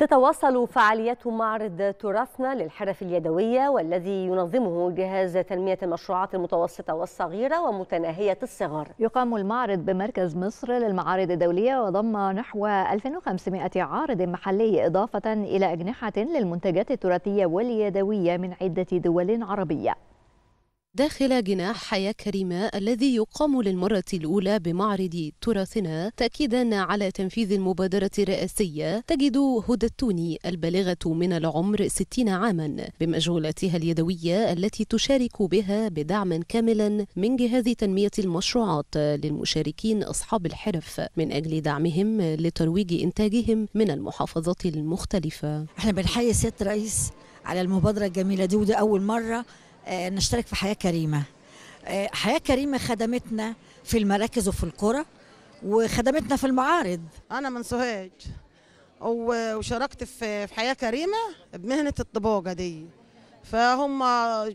تتواصل فعاليات معرض تراثنا للحرف اليدوية والذي ينظمه جهاز تنمية المشروعات المتوسطة والصغيرة ومتناهية الصغر يقام المعرض بمركز مصر للمعارض الدولية وضم نحو 2500 عارض محلي إضافة إلى أجنحة للمنتجات التراثية واليدوية من عدة دول عربية داخل جناح حياة كريمة الذي يقام للمرة الأولى بمعرض تراثنا تأكيدا على تنفيذ المبادرة الرئاسية تجد هدى التوني البالغة من العمر 60 عاما بمجهولاتها اليدوية التي تشارك بها بدعم كاملا من جهاز تنمية المشروعات للمشاركين أصحاب الحرف من أجل دعمهم لترويج إنتاجهم من المحافظات المختلفة احنا بنحيي سيادة الرئيس على المبادرة الجميلة دي وده أول مرة آه، نشترك في حياه كريمه آه، حياه كريمه خدمتنا في المراكز وفي القرى وخدمتنا في المعارض انا من سوهاج وشاركت في حياه كريمه بمهنه الطباجه دي فهم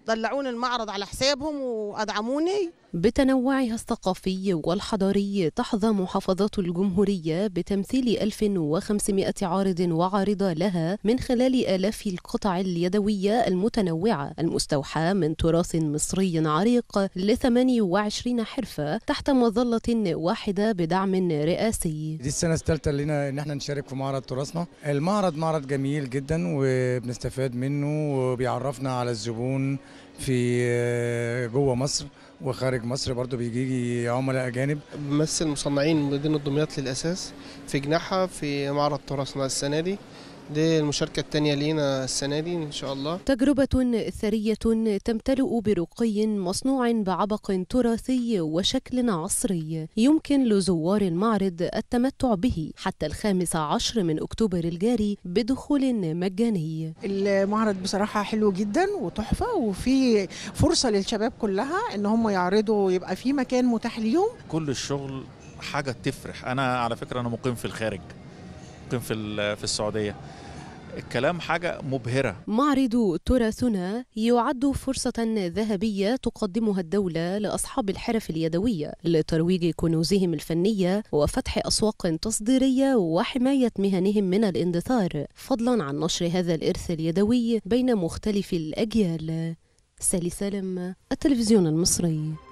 طلعوني المعرض على حسابهم وادعموني بتنوعها الثقافي والحضاري تحظى محافظة الجمهورية بتمثيل 1500 عارض وعارضة لها من خلال آلاف القطع اليدوية المتنوعة المستوحاة من تراث مصري عريق ل 28 حرفة تحت مظلة واحدة بدعم رئاسي دي السنة الثالثة لنا إن احنا نشارك في معرض تراثنا المعرض معرض جميل جدا وبنستفاد منه وبيعرفنا على الزبون في آه، جوه مصر وخارج مصر برضو بيجي عملاء اجانب بمثل مصنعين مدينه دمياط للاساس في جناحها في معرض تراثنا السنه دي دي المشاركة الثانية لينا السنة دي إن شاء الله تجربة ثرية تمتلئ برقي مصنوع بعبق تراثي وشكل عصري يمكن لزوار المعرض التمتع به حتى الخامس عشر من أكتوبر الجاري بدخول مجاني المعرض بصراحة حلو جدا وتحفة وفي فرصة للشباب كلها إن هم يعرضوا يبقى في مكان متاح ليهم كل الشغل حاجة تفرح أنا على فكرة أنا مقيم في الخارج مواطن في في السعوديه الكلام حاجة مبهرة معرض تراثنا يعد فرصة ذهبية تقدمها الدولة لأصحاب الحرف اليدوية لترويج كنوزهم الفنية وفتح أسواق تصديرية وحماية مهنهم من الاندثار فضلا عن نشر هذا الإرث اليدوي بين مختلف الأجيال سالي سالم التلفزيون المصري